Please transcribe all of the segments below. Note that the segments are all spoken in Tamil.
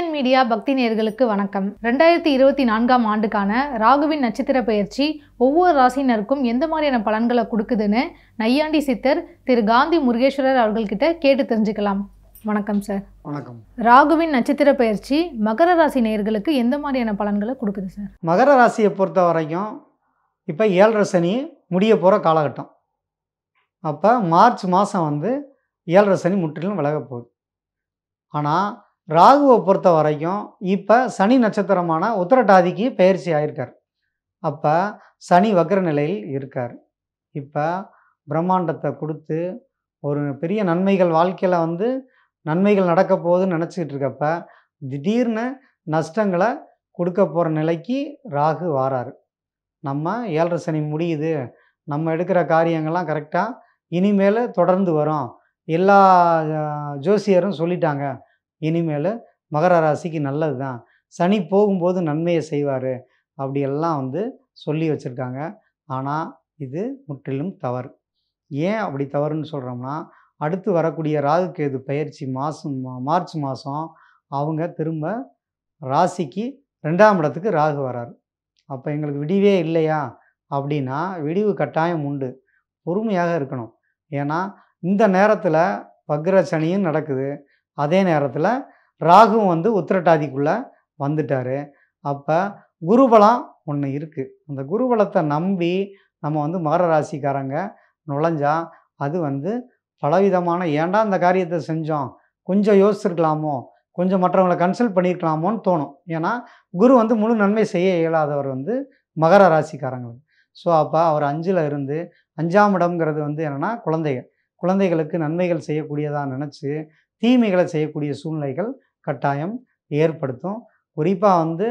டிஎன் மீடியா பக்தி நேர்களுக்கு வணக்கம் ரெண்டாயிரத்தி இருபத்தி நான்காம் ஆண்டுக்கான ராகுவின் நட்சத்திர பயிற்சி ஒவ்வொரு ராசினருக்கும் எந்த மாதிரியான பலன்களை கொடுக்குதுன்னு நையாண்டி சித்தர் திரு காந்தி முருகேஸ்வரர் அவர்கள்கிட்ட கேட்டு தெரிஞ்சுக்கலாம் வணக்கம் சார் வணக்கம் ராகுவின் நட்சத்திர பயிற்சி மகர ராசி நேர்களுக்கு எந்த மாதிரியான பலன்களை கொடுக்குது சார் மகர ராசியை பொறுத்த வரைக்கும் இப்போ ஏழரை சனி முடிய போகிற காலகட்டம் அப்போ மார்ச் மாதம் வந்து ஏழரை சனி முற்றிலும் விலக போகுது ஆனால் ராகுவை பொறுத்த வரைக்கும் இப்போ சனி நட்சத்திரமான உத்திரட்டாதிக்கு பயிற்சி ஆயிருக்கார் அப்போ சனி வக்கர நிலையில் இருக்கார் இப்போ பிரம்மாண்டத்தை கொடுத்து ஒரு பெரிய நன்மைகள் வாழ்க்கையில் வந்து நன்மைகள் நடக்க போகுதுன்னு நினச்சிக்கிட்டு இருக்கப்ப திடீர்னு நஷ்டங்களை கொடுக்க போகிற நிலைக்கு ராகு வாரார் நம்ம ஏழரை சனி முடியுது நம்ம எடுக்கிற காரியங்கள்லாம் கரெக்டாக இனிமேல் தொடர்ந்து வரும் எல்லா ஜோசியரும் சொல்லிட்டாங்க இனிமேல் மகர ராசிக்கு நல்லது தான் சனி போகும்போது நன்மையை செய்வார் அப்படியெல்லாம் வந்து சொல்லி வச்சுருக்காங்க ஆனால் இது முற்றிலும் தவறு ஏன் அப்படி தவறுன்னு சொல்கிறோம்னா அடுத்து வரக்கூடிய கேது பயிற்சி மாதம் மார்ச் மாதம் அவங்க திரும்ப ராசிக்கு ரெண்டாம் இடத்துக்கு ராகு வராரு அப்போ எங்களுக்கு விடிவே இல்லையா அப்படின்னா விடிவு கட்டாயம் உண்டு பொறுமையாக இருக்கணும் ஏன்னா இந்த நேரத்தில் வக்ர சனியும் நடக்குது அதே நேரத்தில் ராகுவும் வந்து உத்திரட்டாதிக்குள்ளே வந்துட்டார் அப்போ குருபலம் ஒன்று இருக்குது அந்த குருபலத்தை நம்பி நம்ம வந்து மகர ராசிக்காரங்க நுழைஞ்சால் அது வந்து பலவிதமான ஏண்டா அந்த காரியத்தை செஞ்சோம் கொஞ்சம் யோசிச்சிருக்கலாமோ கொஞ்சம் மற்றவங்களை கன்சல்ட் பண்ணியிருக்கலாமோன்னு தோணும் ஏன்னா குரு வந்து முழு நன்மை செய்ய இயலாதவர் வந்து மகர ராசிக்காரங்க ஸோ அப்போ அவர் அஞ்சில் இருந்து அஞ்சாம் இடம்ங்கிறது வந்து என்னென்னா குழந்தைகள் குழந்தைகளுக்கு நன்மைகள் செய்யக்கூடியதாக நினச்சி தீமைகளை செய்யக்கூடிய சூழ்நிலைகள் கட்டாயம் ஏற்படுத்தும் குறிப்பாக வந்து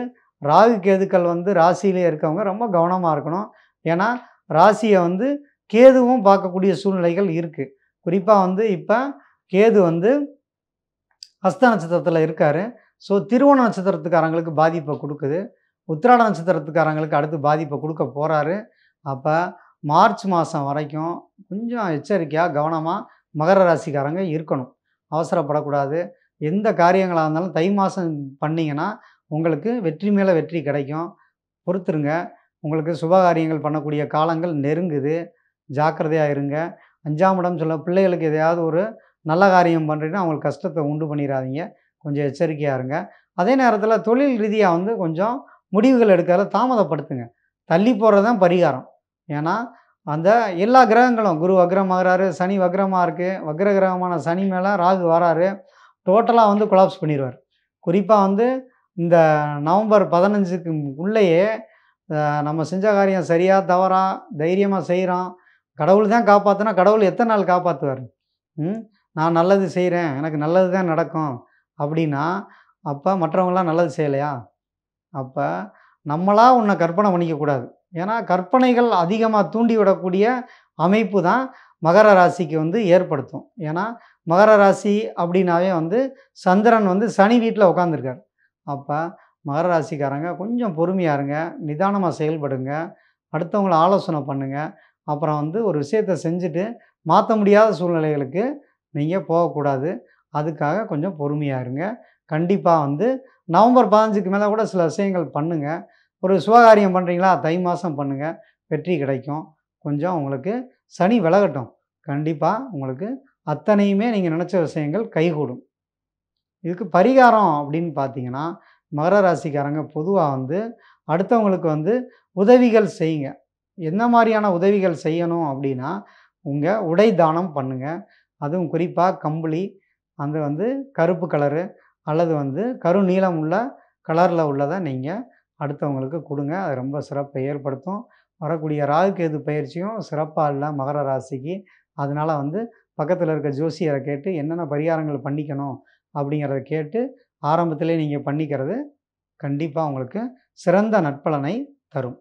ராகு கேதுக்கள் வந்து ராசியிலே இருக்கவங்க ரொம்ப கவனமாக இருக்கணும் ஏன்னா ராசியை வந்து கேதுவும் பார்க்கக்கூடிய சூழ்நிலைகள் இருக்குது குறிப்பாக வந்து இப்போ கேது வந்து ஹஸ்த நட்சத்திரத்தில் இருக்கார் ஸோ திருவோண நட்சத்திரத்துக்காரங்களுக்கு பாதிப்பை கொடுக்குது உத்திராட நட்சத்திரத்துக்காரங்களுக்கு அடுத்து பாதிப்பை கொடுக்க போகிறாரு அப்போ மார்ச் மாதம் வரைக்கும் கொஞ்சம் எச்சரிக்கையாக கவனமாக மகர ராசிக்காரங்க இருக்கணும் அவசரப்படக்கூடாது எந்த காரியங்களாக இருந்தாலும் தை மாதம் பண்ணிங்கன்னா உங்களுக்கு வெற்றி மேலே வெற்றி கிடைக்கும் பொறுத்துருங்க உங்களுக்கு சுபகாரியங்கள் பண்ணக்கூடிய காலங்கள் நெருங்குது ஜாக்கிரதையாக இருங்க அஞ்சாம் இடம் சொல்ல பிள்ளைகளுக்கு எதையாவது ஒரு நல்ல காரியம் பண்ணுறீங்கன்னா அவங்களுக்கு கஷ்டத்தை உண்டு பண்ணிடாதீங்க கொஞ்சம் எச்சரிக்கையாக இருங்க அதே நேரத்தில் தொழில் ரீதியாக வந்து கொஞ்சம் முடிவுகள் எடுக்கிறத தாமதப்படுத்துங்க தள்ளி போகிறது தான் பரிகாரம் ஏன்னா அந்த எல்லா கிரகங்களும் குரு வக்ரமாகிறாரு சனி வக்ரமாக இருக்குது வக்ர கிரகமான சனி மேலே ராகு வராரு டோட்டலாக வந்து கொலாப்ஸ் பண்ணிடுவார் குறிப்பாக வந்து இந்த நவம்பர் பதினஞ்சுக்கு உள்ளேயே நம்ம செஞ்ச காரியம் சரியாக தவறா தைரியமாக செய்கிறோம் கடவுள் தான் காப்பாற்றினா கடவுள் எத்தனை நாள் காப்பாற்றுவார் நான் நல்லது செய்கிறேன் எனக்கு நல்லது தான் நடக்கும் அப்படின்னா அப்போ மற்றவங்களாம் நல்லது செய்யலையா அப்போ நம்மளாக உன்னை கற்பனை பண்ணிக்கக்கூடாது ஏன்னா கற்பனைகள் அதிகமாக தூண்டி விடக்கூடிய அமைப்பு தான் மகர ராசிக்கு வந்து ஏற்படுத்தும் ஏன்னா மகர ராசி அப்படின்னாவே வந்து சந்திரன் வந்து சனி வீட்டில் உட்காந்துருக்கார் அப்போ மகர ராசிக்காரங்க கொஞ்சம் பொறுமையாக இருங்க நிதானமாக செயல்படுங்க அடுத்தவங்கள ஆலோசனை பண்ணுங்கள் அப்புறம் வந்து ஒரு விஷயத்தை செஞ்சுட்டு மாற்ற முடியாத சூழ்நிலைகளுக்கு நீங்கள் போகக்கூடாது அதுக்காக கொஞ்சம் பொறுமையாக இருங்க கண்டிப்பாக வந்து நவம்பர் பதினஞ்சுக்கு மேலே கூட சில விஷயங்கள் பண்ணுங்கள் ஒரு சுபகாரியம் பண்ணுறீங்களா தை மாதம் பண்ணுங்கள் வெற்றி கிடைக்கும் கொஞ்சம் உங்களுக்கு சனி விலகட்டும் கண்டிப்பாக உங்களுக்கு அத்தனையுமே நீங்கள் நினச்ச விஷயங்கள் கைகூடும் இதுக்கு பரிகாரம் அப்படின்னு பார்த்தீங்கன்னா மகர ராசிக்காரங்க பொதுவாக வந்து அடுத்தவங்களுக்கு வந்து உதவிகள் செய்யுங்க என்ன மாதிரியான உதவிகள் செய்யணும் அப்படின்னா உங்கள் உடை தானம் பண்ணுங்கள் அதுவும் குறிப்பாக கம்பளி அந்த வந்து கருப்பு கலரு அல்லது வந்து கருநீளம் உள்ள கலரில் உள்ளதை நீங்கள் அடுத்தவங்களுக்கு கொடுங்க அது ரொம்ப சிறப்பை ஏற்படுத்தும் வரக்கூடிய ராகுகேது பயிற்சியும் சிறப்பாக இல்லை மகர ராசிக்கு அதனால் வந்து பக்கத்தில் இருக்க ஜோசியரை கேட்டு என்னென்ன பரிகாரங்கள் பண்ணிக்கணும் அப்படிங்கிறத கேட்டு ஆரம்பத்திலே நீங்கள் பண்ணிக்கிறது கண்டிப்பாக உங்களுக்கு சிறந்த நட்பலனை தரும்